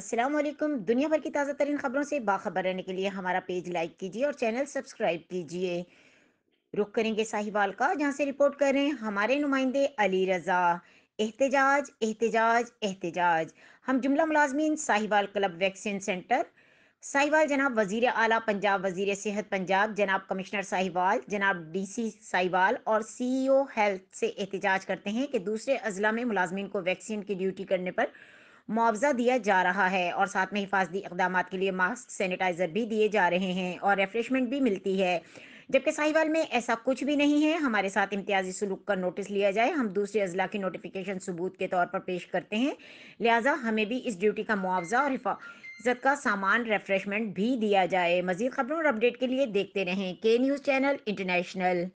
असलम दुनिया भर की ताज़ा तरीन खबरों से बाखबर रहने के लिए हमारा पेज लाइक कीजिए और चैनल सब्सक्राइब कीजिए रुख करेंगे साहिवाल का जहाँ से रिपोर्ट कर रहे हैं हमारे नुमाइंदे अली रज़ा एहतजाज एहतजाज एहतजाज हम जुमला मुलाजमीन Sahiwal club vaccine centre Sahiwal जनाब वजीर अला पंजाब वजीर सेहत पंजाब जनाब कमिश्नर साहिवाल जनाब डी सी साहिवाल और सी सीईओ हेल्थ से एहतजाज करते हैं कि दूसरे अजला में मुलाजमीन को वैक्सीन की ड्यूटी करने पर मुआवजा दिया जा रहा है और साथ में हिफाजती इकदाम के लिए मास्क सैनिटाइज़र भी दिए जा रहे हैं और रिफ्रेशमेंट भी मिलती है जबकि साहिवाल में ऐसा कुछ भी नहीं है हमारे साथ इम्तियाजी सलूक का नोटिस लिया जाए हम दूसरे अजला की नोटिफिकेशन सबूत के तौर पर पेश करते हैं लिहाजा हमें भी इस ड्यूटी का मुआवजा और हिफाजत का सामान रेफ्रेशमेंट भी दिया जाए मजीद खबरों और अपडेट के लिए देखते रहें के न्यूज़ चैनल इंटरनेशनल